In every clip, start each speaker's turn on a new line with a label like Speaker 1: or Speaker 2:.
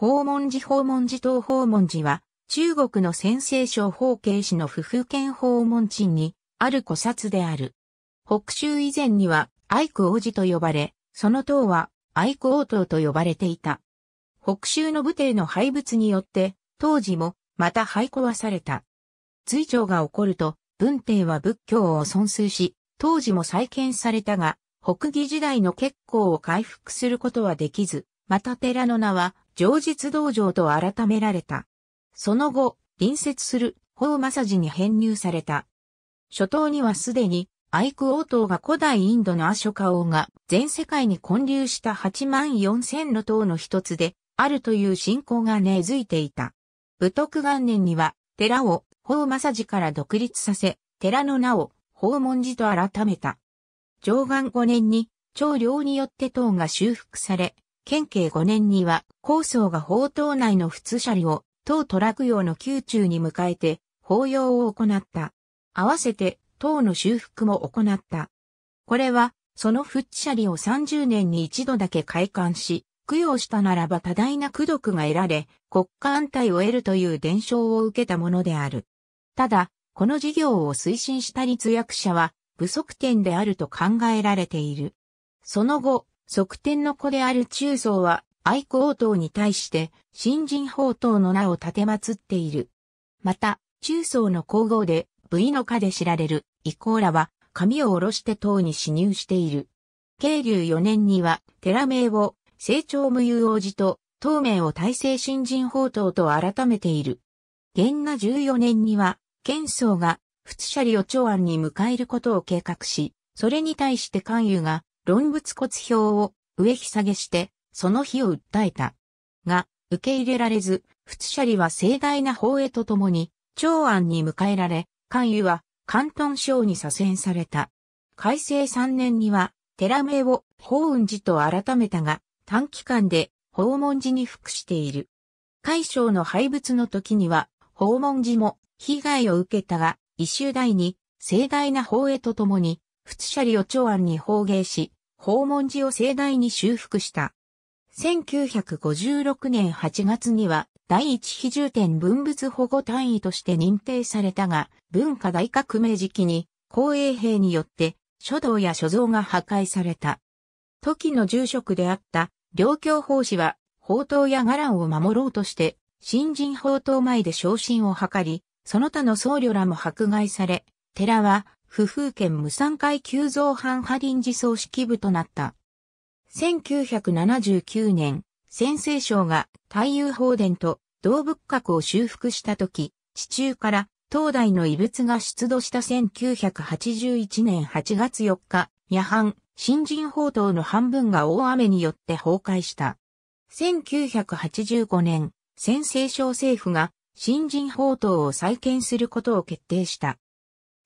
Speaker 1: 訪問寺訪問寺等訪問寺は、中国の先西省方形市の不婦県訪問地に、ある古刹である。北州以前には、愛久王子と呼ばれ、その塔は、愛久王塔と呼ばれていた。北州の武帝の廃仏によって、当時も、また廃壊された。隋朝が起こると、文帝は仏教を尊崇し、当時も再建されたが、北魏時代の結構を回復することはできず、また寺の名は、上実道場と改められた。その後、隣接する法政寺に編入された。初頭にはすでに、愛久王党が古代インドのアショカ王が全世界に建立した8万4千の塔の一つであるという信仰が根付いていた。武徳元年には寺を法政寺から独立させ、寺の名を法門寺と改めた。上元5年に長領によって塔が修復され、県警5年には、高僧が法刀内の普通車里を、当ラク用の宮中に迎えて、法要を行った。合わせて、塔の修復も行った。これは、そのフッ車シャリを30年に一度だけ開館し、供養したならば多大な功徳が得られ、国家安泰を得るという伝承を受けたものである。ただ、この事業を推進した立役者は、不足点であると考えられている。その後、側天の子である中僧は、愛王党に対して、新人宝刀の名を立てまつっている。また、中僧の皇后で、部位の家で知られる、イコーラは、髪を下ろして党に侵入している。慶竜4年には、寺名を、成長無有王子と、当名を大成新人宝刀と改めている。元那14年には、剣僧が、仏舎利を長安に迎えることを計画し、それに対して関羽が、論物骨表を上ひ下げして、その日を訴えた。が、受け入れられず、仏舎利は盛大な法へとともに、長安に迎えられ、関羽は関東省に左遷された。改正3年には、寺名を法雲寺と改めたが、短期間で訪問寺に服している。海省の廃仏の時には、訪問寺も被害を受けたが、一周代に盛大な法へとともに、仏舎利を長安に放迎し、訪問寺を盛大に修復した。1956年8月には第一非重点文物保護単位として認定されたが、文化大革命時期に公営兵によって書道や書像が破壊された。時の住職であった両教法師は宝刀や伽藍を守ろうとして、新人宝刀前で昇進を図り、その他の僧侶らも迫害され、寺は不風圏無産階急増反派臨時葬式部となった。1979年、先制省が太陽放電と同物閣を修復した時、地中から東大の遺物が出土した1981年8月4日、夜半、新人報道の半分が大雨によって崩壊した。1985年、先制省政府が新人報道を再建することを決定した。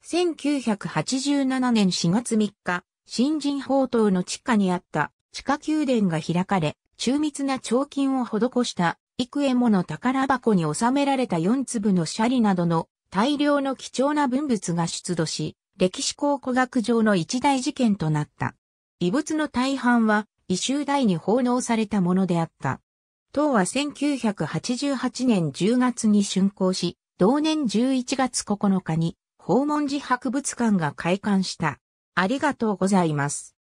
Speaker 1: 1987年4月3日、新人宝刀の地下にあった地下宮殿が開かれ、中密な彫金を施した幾重もの宝箱に収められた4粒のシャリなどの大量の貴重な文物が出土し、歴史考古学上の一大事件となった。遺物の大半は、異臭台に奉納されたものであった。当は1988年10月に竣工し、同年11月9日に訪問寺博物館が開館した。ありがとうございます。